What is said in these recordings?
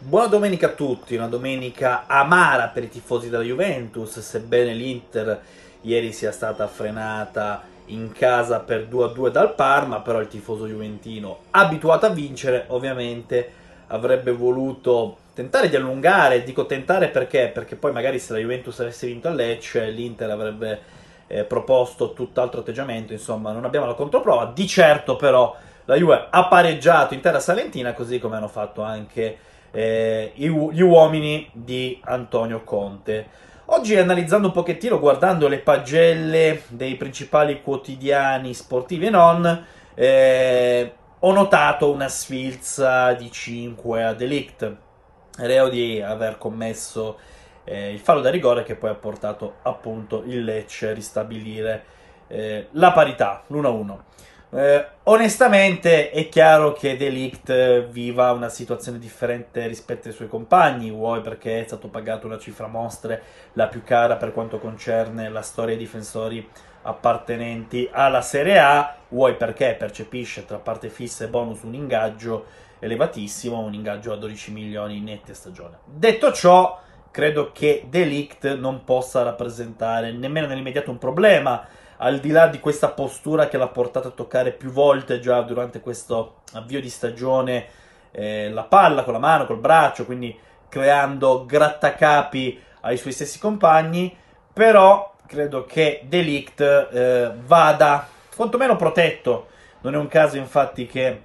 Buona domenica a tutti, una domenica amara per i tifosi della Juventus, sebbene l'Inter ieri sia stata frenata in casa per 2-2 dal Parma, però il tifoso juventino, abituato a vincere, ovviamente avrebbe voluto tentare di allungare, dico tentare perché? Perché poi magari se la Juventus avesse vinto a Lecce, l'Inter avrebbe eh, proposto tutt'altro atteggiamento, insomma non abbiamo la controprova, di certo però la Juve ha pareggiato in terra salentina, così come hanno fatto anche eh, gli uomini di Antonio Conte. Oggi analizzando un pochettino, guardando le pagelle dei principali quotidiani sportivi e non, eh, ho notato una sfilza di 5 a Delict, reo di aver commesso eh, il fallo da rigore che poi ha portato appunto il Lecce a ristabilire eh, la parità, l'1-1. Eh, onestamente è chiaro che Delict eh, viva una situazione differente rispetto ai suoi compagni, vuoi perché è stato pagato una cifra mostre la più cara per quanto concerne la storia dei difensori appartenenti alla Serie A, vuoi perché percepisce tra parte fissa e bonus un ingaggio elevatissimo, un ingaggio a 12 milioni netti a stagione. Detto ciò, credo che Delict non possa rappresentare nemmeno nell'immediato un problema al di là di questa postura che l'ha portata a toccare più volte già durante questo avvio di stagione eh, la palla con la mano, col braccio, quindi creando grattacapi ai suoi stessi compagni, però credo che Delict eh, vada quantomeno protetto. Non è un caso infatti che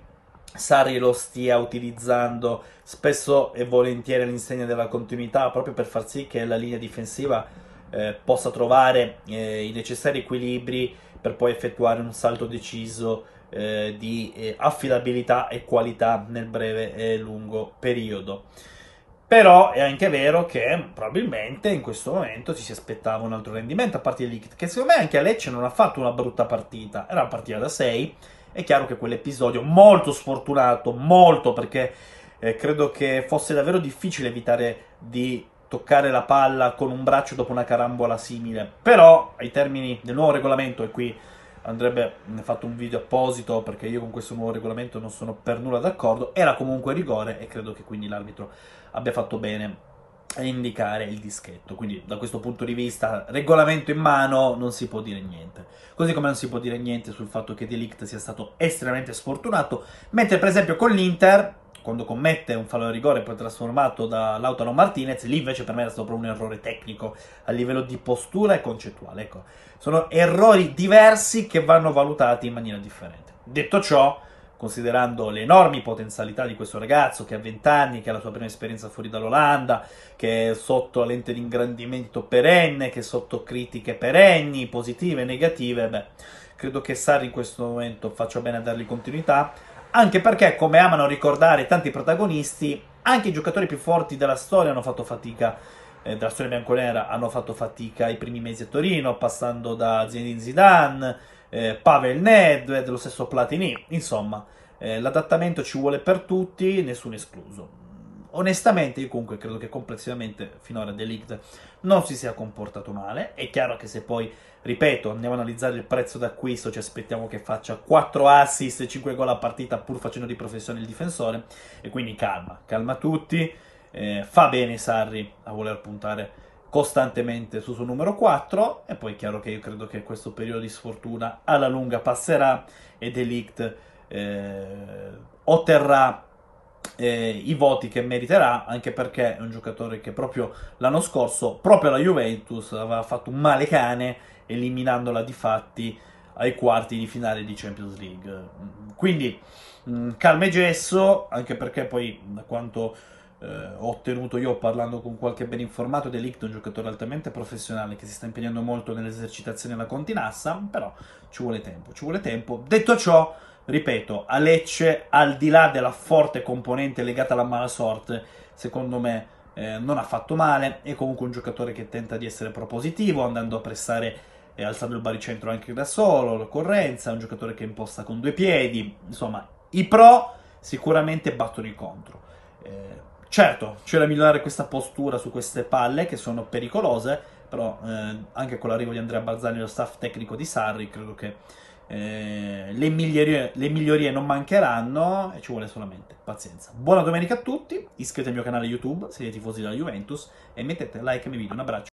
Sari lo stia utilizzando spesso e volentieri all'insegna della continuità proprio per far sì che la linea difensiva eh, possa trovare eh, i necessari equilibri per poi effettuare un salto deciso eh, di eh, affidabilità e qualità nel breve e lungo periodo. Però è anche vero che probabilmente in questo momento ci si aspettava un altro rendimento a partire di Liquid, che secondo me anche a Lecce non ha fatto una brutta partita, era una partita da 6, è chiaro che quell'episodio molto sfortunato, molto perché eh, credo che fosse davvero difficile evitare di toccare la palla con un braccio dopo una carambola simile. Però, ai termini del nuovo regolamento, e qui andrebbe fatto un video apposito perché io con questo nuovo regolamento non sono per nulla d'accordo, era comunque rigore e credo che quindi l'arbitro abbia fatto bene a indicare il dischetto. Quindi da questo punto di vista, regolamento in mano, non si può dire niente. Così come non si può dire niente sul fatto che Delict sia stato estremamente sfortunato, mentre per esempio con l'Inter quando commette un fallo di rigore e poi trasformato da Lautaro Martinez, lì invece per me era stato proprio un errore tecnico a livello di postura e concettuale. Ecco, sono errori diversi che vanno valutati in maniera differente. Detto ciò, considerando le enormi potenzialità di questo ragazzo che ha 20 anni, che ha la sua prima esperienza fuori dall'Olanda, che è sotto la lente di ingrandimento perenne, che è sotto critiche perenni, positive e negative, beh, credo che Sarri in questo momento faccia bene a dargli continuità anche perché, come amano ricordare tanti protagonisti, anche i giocatori più forti della storia hanno fatto fatica, eh, della storia bianconera, hanno fatto fatica i primi mesi a Torino, passando da Zinedine Zidane, eh, Pavel Nedved, lo stesso Platini, insomma, eh, l'adattamento ci vuole per tutti, nessuno escluso onestamente io comunque credo che complessivamente finora Delict non si sia comportato male. È chiaro che se poi, ripeto, andiamo a analizzare il prezzo d'acquisto, ci aspettiamo che faccia 4 assist e 5 gol a partita pur facendo di professione il difensore. E quindi calma, calma tutti. Eh, fa bene Sarri a voler puntare costantemente sul suo numero 4 e poi è chiaro che io credo che questo periodo di sfortuna alla lunga passerà e Delict eh, otterrà eh, i voti che meriterà, anche perché è un giocatore che proprio l'anno scorso, proprio la Juventus, aveva fatto un male cane, eliminandola di fatti ai quarti di finale di Champions League. Mm, quindi mh, mm, calma e gesso, anche perché poi da quanto eh, ho ottenuto io parlando con qualche ben informato dell'Icton, un giocatore altamente professionale che si sta impegnando molto nell'esercitazione alla continassa, però ci vuole tempo, ci vuole tempo. Detto ciò, ripeto, a Lecce, al di là della forte componente legata alla mala sorte, secondo me eh, non ha fatto male. È comunque un giocatore che tenta di essere propositivo, andando a pressare e eh, alzando il baricentro anche da solo, l'occorrenza, è un giocatore che imposta con due piedi. Insomma, i pro sicuramente battono i contro. Eh, certo, c'è da migliorare questa postura su queste palle che sono pericolose, però eh, anche con l'arrivo di Andrea Barzani e lo staff tecnico di Sarri credo che eh, le, migliorie, le migliorie non mancheranno e ci vuole solamente pazienza. Buona domenica a tutti, iscrivetevi al mio canale YouTube, siete tifosi della Juventus e mettete like ai miei video. Un abbraccio.